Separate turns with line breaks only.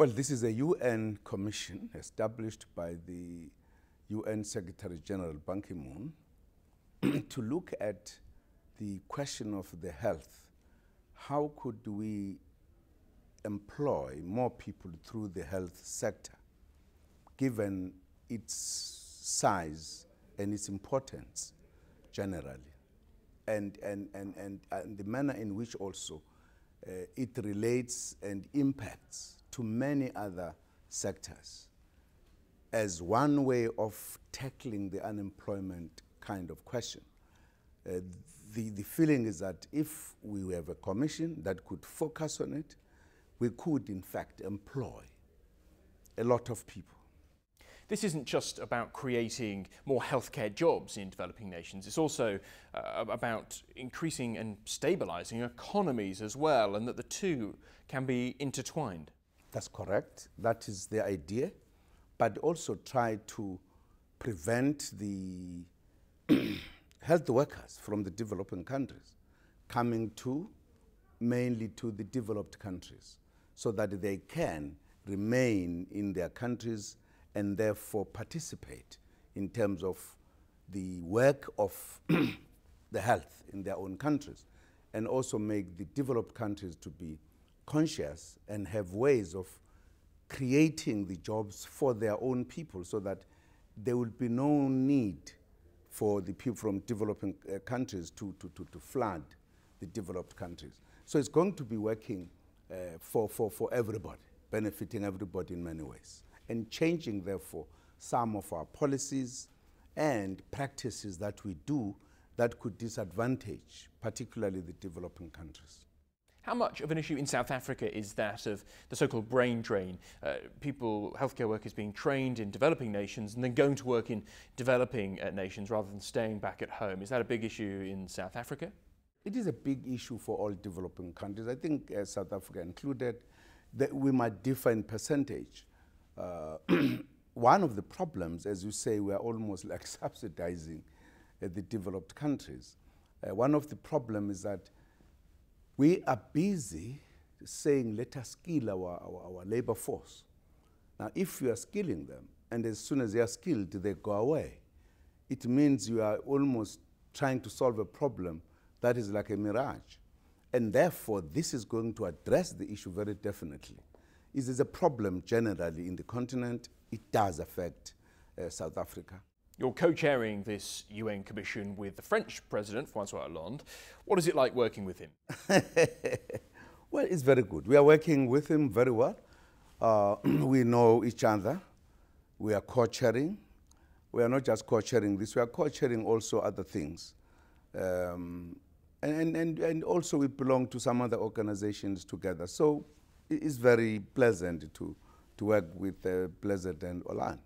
Well, this is a UN commission established by the UN Secretary General Ban Ki moon to look at the question of the health. How could we employ more people through the health sector, given its size and its importance generally, and, and, and, and, and the manner in which also uh, it relates and impacts to many other sectors as one way of tackling the unemployment kind of question. Uh, the, the feeling is that if we have a commission that could focus on it, we could in fact employ a lot of people.
This isn't just about creating more healthcare jobs in developing nations, it's also uh, about increasing and stabilising economies as well, and that the two can be intertwined. That's
correct. That is the idea. But also try to prevent the health workers from the developing countries coming to mainly to the developed countries so that they can remain in their countries and therefore participate in terms of the work of the health in their own countries and also make the developed countries to be conscious and have ways of creating the jobs for their own people so that there will be no need for the people from developing uh, countries to, to, to, to, flood the developed countries. So it's going to be working uh, for, for, for everybody, benefiting everybody in many ways, and changing, therefore, some of our policies and practices that we do that could disadvantage, particularly the developing countries.
How much of an issue in South Africa is that of the so-called brain drain? Uh, people, healthcare workers being trained in developing nations and then going to work in developing uh, nations rather than staying back at home. Is that a big issue in South Africa? It is a big
issue for all developing countries. I think uh, South Africa included that we might differ in percentage. Uh, one of the problems, as you say, we are almost like subsidizing uh, the developed countries. Uh, one of the problems is that we are busy saying, let us skill our, our, our labor force. Now, if you are skilling them, and as soon as they are skilled, they go away, it means you are almost trying to solve a problem that is like a mirage. And therefore, this is going to address the issue very definitely. this a problem generally in the continent. It does affect uh, South Africa.
You're co-chairing this UN commission with the French president, Francois Hollande. What is it like working with him?
well, it's very good. We are working with him very well. Uh, we know each other. We are co-chairing. We are not just co-chairing this, we are co-chairing also other things. Um, and, and, and also we belong to some other organizations together. So it's very pleasant to, to work with uh, Blizzard and Hollande.